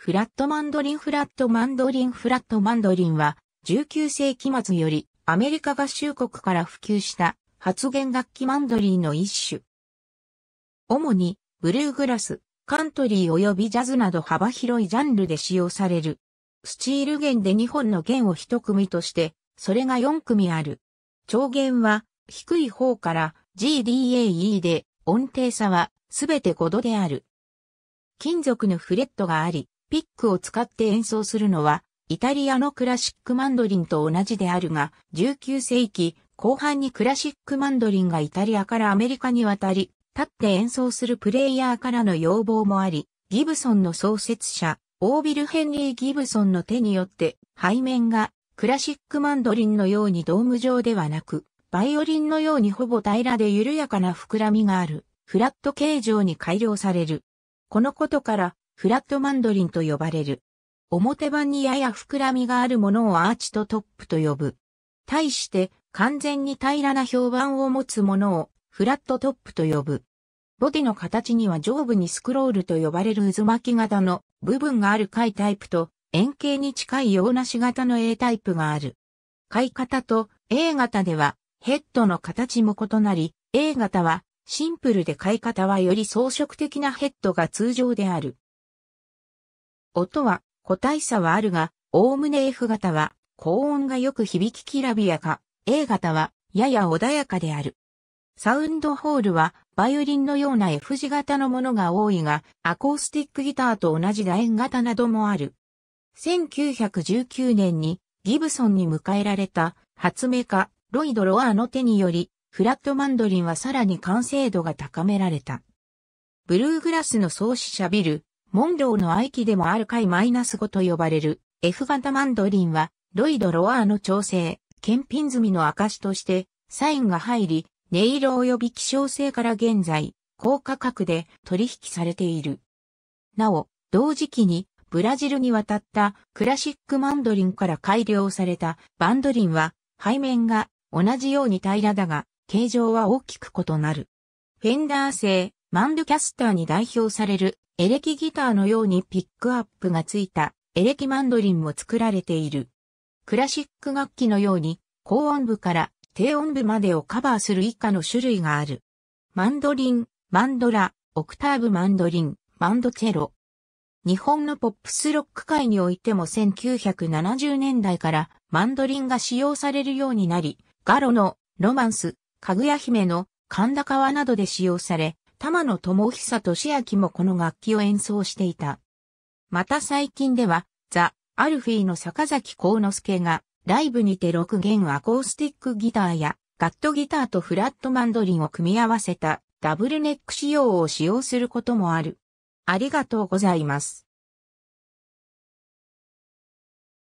フラットマンドリンフラットマンドリンフラットマンドリンは19世紀末よりアメリカ合衆国から普及した発言楽器マンドリンの一種。主にブルーグラス、カントリー及びジャズなど幅広いジャンルで使用される。スチール弦で2本の弦を1組として、それが4組ある。長弦は低い方から GDAE で音程差はすべて5度である。金属のフレットがあり、ピックを使って演奏するのは、イタリアのクラシックマンドリンと同じであるが、19世紀後半にクラシックマンドリンがイタリアからアメリカに渡り、立って演奏するプレイヤーからの要望もあり、ギブソンの創設者、オービル・ヘンリー・ギブソンの手によって、背面がクラシックマンドリンのようにドーム状ではなく、バイオリンのようにほぼ平らで緩やかな膨らみがある、フラット形状に改良される。このことから、フラットマンドリンと呼ばれる。表板にやや膨らみがあるものをアーチとトップと呼ぶ。対して完全に平らな評判を持つものをフラットトップと呼ぶ。ボディの形には上部にスクロールと呼ばれる渦巻き型の部分がある貝タイプと円形に近い洋梨型の A タイプがある。貝型と A 型ではヘッドの形も異なり、A 型はシンプルで買い方はより装飾的なヘッドが通常である。音は個体差はあるが、おおむね F 型は高音がよく響ききらびやか、A 型はやや穏やかである。サウンドホールはバイオリンのような F 字型のものが多いが、アコースティックギターと同じ楕円型などもある。1919年にギブソンに迎えられた発明家ロイド・ロアーの手により、フラットマンドリンはさらに完成度が高められた。ブルーグラスの創始者ビル、モンローの愛機でもある回 -5 と呼ばれる F 型マンドリンは、ロイド・ロワーの調整、検品済みの証として、サインが入り、音色及び希少性から現在、高価格で取引されている。なお、同時期に、ブラジルに渡ったクラシックマンドリンから改良されたバンドリンは、背面が同じように平らだが、形状は大きく異なる。フェンダー製、マンドキャスターに代表されるエレキギターのようにピックアップがついたエレキマンドリンも作られている。クラシック楽器のように高音部から低音部までをカバーする以下の種類がある。マンドリン、マンドラ、オクターブマンドリン、マンドチェロ。日本のポップスロック界においても1970年代からマンドリンが使用されるようになり、ガロのロマンス、かぐや姫の神田川などで使用され、玉野智久俊明もこの楽器を演奏していた。また最近では、ザ・アルフィーの坂崎幸之助が、ライブにて6弦アコースティックギターや、ガットギターとフラットマンドリンを組み合わせたダブルネック仕様を使用することもある。ありがとうございます。